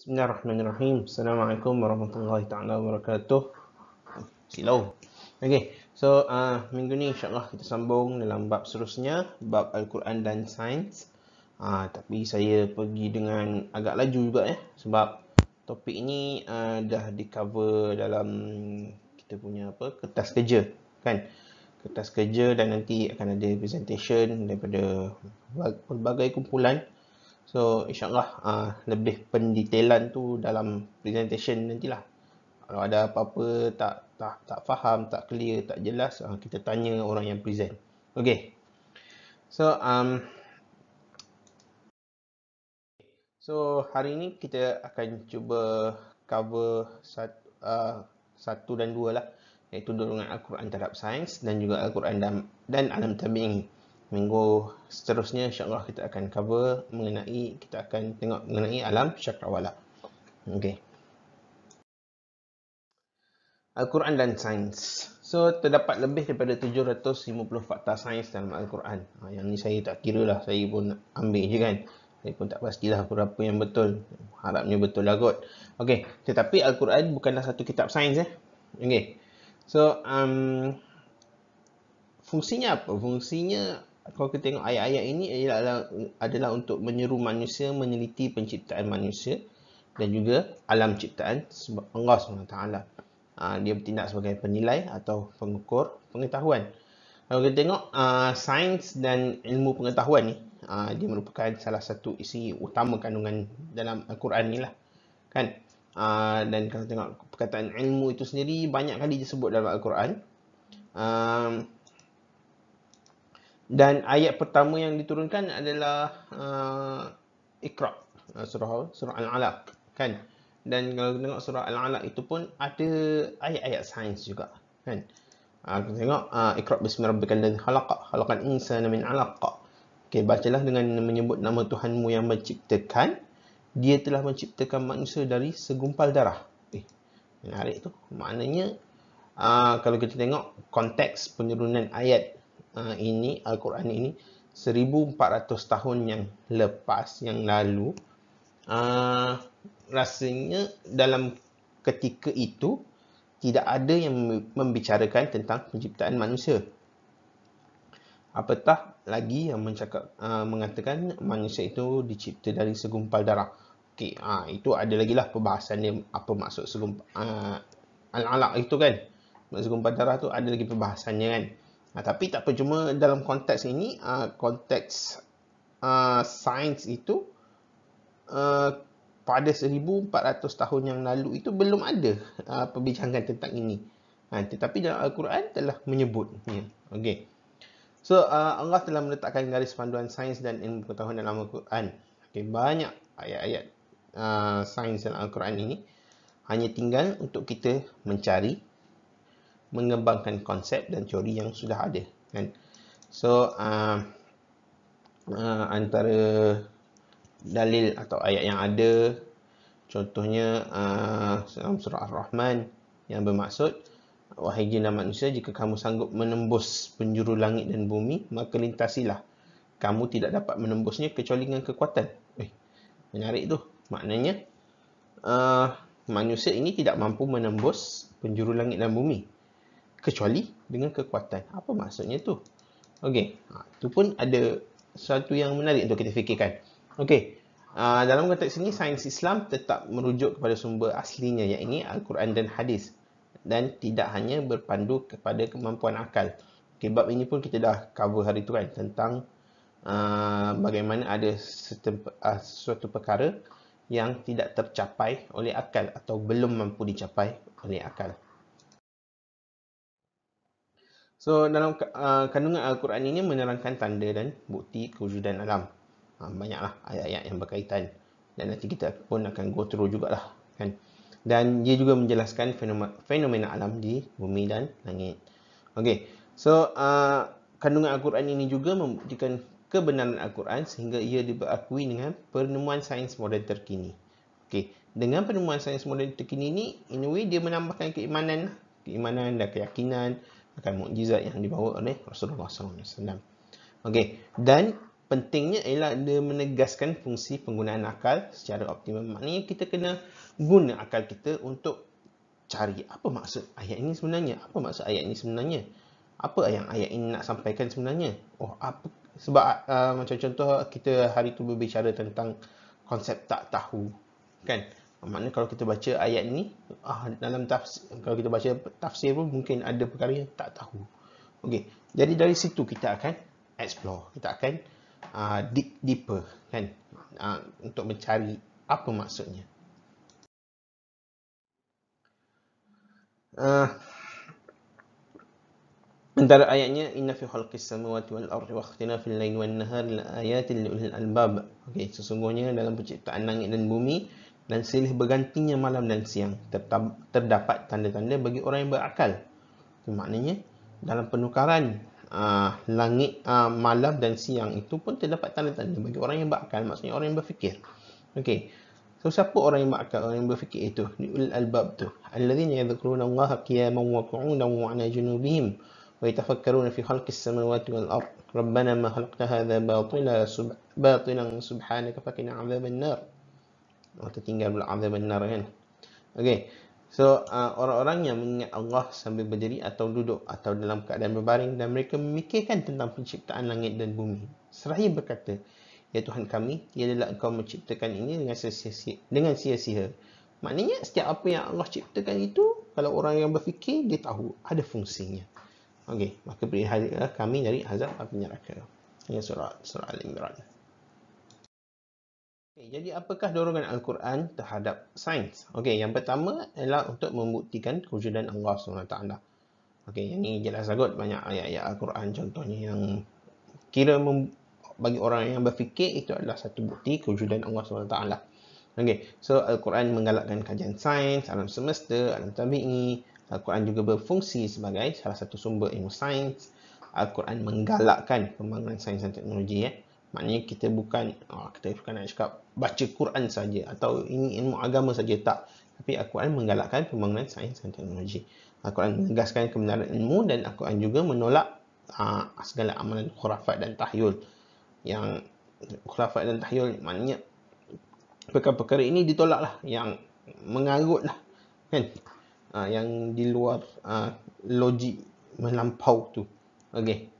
Bismillahirrahmanirrahim. Assalamualaikum warahmatullahi taala wabarakatuh. Silau. Okay, So, uh, minggu ni insya kita sambung dalam bab seterusnya, bab Al-Quran dan Sains. Uh, tapi saya pergi dengan agak laju juga ya eh, sebab topik ini uh, dah di-cover dalam kita punya apa? kertas kerja, kan? Kertas kerja dan nanti akan ada presentation daripada pelbagai kumpulan. So insyaAllah uh, lebih pendetailan tu dalam presentation nantilah. Kalau ada apa-apa tak tak tak faham, tak clear, tak jelas, uh, kita tanya orang yang present. Okay. So um So hari ni kita akan cuba cover satu, uh, ah, satu dan dua lah iaitu dorongan Al-Quran terhadap sains dan juga Al-Quran dan, dan alam tabi'in. Hmm minggu seterusnya insyaAllah kita akan cover mengenai kita akan tengok mengenai alam syakrawala. Okay. Al-Quran dan Sains. So, terdapat lebih daripada 750 fakta sains dalam Al-Quran. Ha, yang ni saya tak kira lah. Saya pun ambil je kan. Saya pun tak pastilah berapa yang betul. Harapnya betul lah kot. Okay. Tetapi Al-Quran bukanlah satu kitab sains eh. Okay. So, um, fungsinya apa? Fungsinya kalau kita tengok ayat-ayat ini adalah, adalah untuk menyeru manusia meneliti penciptaan manusia dan juga alam ciptaan sebab Allah SWT. Ah, dia bertindak sebagai penilai atau pengukur pengetahuan. Kalau kita tengok uh, sains dan ilmu pengetahuan ni, uh, dia merupakan salah satu isi utama kandungan dalam Al-Quran ni lah. Kan? Uh, dan kalau tengok perkataan ilmu itu sendiri, banyak kali disebut dalam Al-Quran. Uh, dan ayat pertama yang diturunkan adalah uh, Iqra uh, surah surah Al-Alaq kan dan kalau kita tengok surah Al-Alaq itu pun ada ayat-ayat sains juga kan uh, kita tengok uh, Iqra bismirabbikallazi khalaq khalaqal insana min 'alaq okey bacalah dengan menyebut nama Tuhanmu yang menciptakan dia telah menciptakan manusia dari segumpal darah eh menarik tu maknanya uh, kalau kita tengok konteks penurunan ayat Ah, ini Al-Quran ini 1400 tahun yang lepas yang lalu uh, rasanya dalam ketika itu tidak ada yang membicarakan tentang penciptaan manusia apatah lagi yang mencakap, uh, mengatakan manusia itu dicipta dari segumpal darah Okay, uh, itu ada lagi lah perbahasan dia apa maksud segumpal uh, al-alaq itu kan segumpal darah tu ada lagi perbahasannya kan Ha, tapi tak apa, cuma dalam konteks ini, ha, konteks ha, sains itu ha, pada 1400 tahun yang lalu itu belum ada ha, perbincangan tentang ini. Ha, tetapi dalam Al-Quran telah menyebutnya. Okay. So, uh, Allah telah meletakkan garis panduan sains dan ilmu pengetahuan dalam Al-Quran. Okay, banyak ayat-ayat uh, sains dalam Al-Quran ini hanya tinggal untuk kita mencari mengembangkan konsep dan teori yang sudah ada kan so uh, uh, antara dalil atau ayat yang ada contohnya uh, surah ar-rahman yang bermaksud wahai jin dan manusia jika kamu sanggup menembus penjuru langit dan bumi maka lintasilah kamu tidak dapat menembusnya kecuali dengan kekuatan eh menarik tu maknanya uh, manusia ini tidak mampu menembus penjuru langit dan bumi kecuali dengan kekuatan. Apa maksudnya tu? Okey, ha, tu pun ada satu yang menarik untuk kita fikirkan. Okey, ha, dalam konteks ini sains Islam tetap merujuk kepada sumber aslinya iaitu Al-Quran dan Hadis dan tidak hanya berpandu kepada kemampuan akal. Okey, bab ini pun kita dah cover hari tu kan tentang uh, bagaimana ada uh, sesuatu ha, perkara yang tidak tercapai oleh akal atau belum mampu dicapai oleh akal. So dalam uh, kandungan Al-Quran ini menerangkan tanda dan bukti kewujudan alam. Ha, banyaklah ayat-ayat yang berkaitan. Dan nanti kita pun akan go through jugalah. Kan? Dan dia juga menjelaskan fenomena, fenomena alam di bumi dan langit. Okay. So uh, kandungan Al-Quran ini juga membuktikan kebenaran Al-Quran sehingga ia diperakui dengan penemuan sains moden terkini. Okay. Dengan penemuan sains moden terkini ini, in a way dia menambahkan keimanan. Keimanan dan Keyakinan akan mukjizat yang dibawa oleh Rasulullah SAW. Okey, dan pentingnya ialah dia menegaskan fungsi penggunaan akal secara optimum. Maknanya kita kena guna akal kita untuk cari apa maksud ayat ini sebenarnya? Apa maksud ayat ini sebenarnya? Apa yang ayat ini nak sampaikan sebenarnya? Oh, apa sebab uh, macam contoh kita hari tu berbicara tentang konsep tak tahu. Kan? Maknanya kalau kita baca ayat ni ah, dalam tafsir, kalau kita baca tafsir pun mungkin ada perkara yang tak tahu. Okey, jadi dari situ kita akan explore, kita akan uh, dig deeper kan uh, untuk mencari apa maksudnya. Uh, antara ayatnya inna fi khalqis samawati wal ardi wa ikhtilafil laili wan nahari la ayatin liulil albab. Okey, sesungguhnya dalam penciptaan langit dan bumi dan silih bergantinya malam dan siang terdapat tanda-tanda bagi orang yang berakal. Itu maknanya dalam penukaran uh, langit uh, malam dan siang itu pun terdapat tanda-tanda bagi orang yang berakal maksudnya orang yang berfikir. Okey. So siapa orang yang berakal orang yang berfikir itu? Ul albab tu. Alladhina yadhkuruna Allah qiyaman wa qu'udan wa 'ala junubihim wa yatafakkaruna fi khalqis samawati wal ardh. Rabbana ma khalaqta hadha batila subhanaka fakina 'adzaban nar. Oh, tertinggal pula azab benar kan. Okey. So, uh, orang-orang uh, yang mengingat Allah sambil berdiri atau duduk atau dalam keadaan berbaring dan mereka memikirkan tentang penciptaan langit dan bumi. Seraya berkata, Ya Tuhan kami, ia adalah engkau menciptakan ini dengan sia-sia. Dengan sia-sia. Maknanya, setiap apa yang Allah ciptakan itu, kalau orang yang berfikir, dia tahu ada fungsinya. Okey, maka berilah eh, kami dari azab api neraka. Ini surah, surah Al-Imran. Okay, jadi apakah dorongan Al-Quran terhadap sains? Okey, yang pertama ialah untuk membuktikan kewujudan Allah SWT. Okey, yang ini jelas sangat banyak ayat-ayat Al-Quran contohnya yang kira bagi orang yang berfikir itu adalah satu bukti kewujudan Allah SWT. Okey, so Al-Quran menggalakkan kajian sains, alam semesta, alam tabi'i. Al-Quran juga berfungsi sebagai salah satu sumber ilmu sains. Al-Quran menggalakkan pembangunan sains dan teknologi. Eh. Ya maknanya kita bukan ah, kita bukan nak cakap baca Quran saja atau ini ilmu agama saja tak tapi Al-Quran menggalakkan pembangunan sains dan teknologi Al-Quran menegaskan kebenaran ilmu dan Al-Quran juga menolak aa, ah, segala amalan khurafat dan tahyul yang khurafat dan tahyul maknanya perkara-perkara ini ditolaklah yang mengarut lah kan aa, ah, yang di luar aa, logik melampau tu okey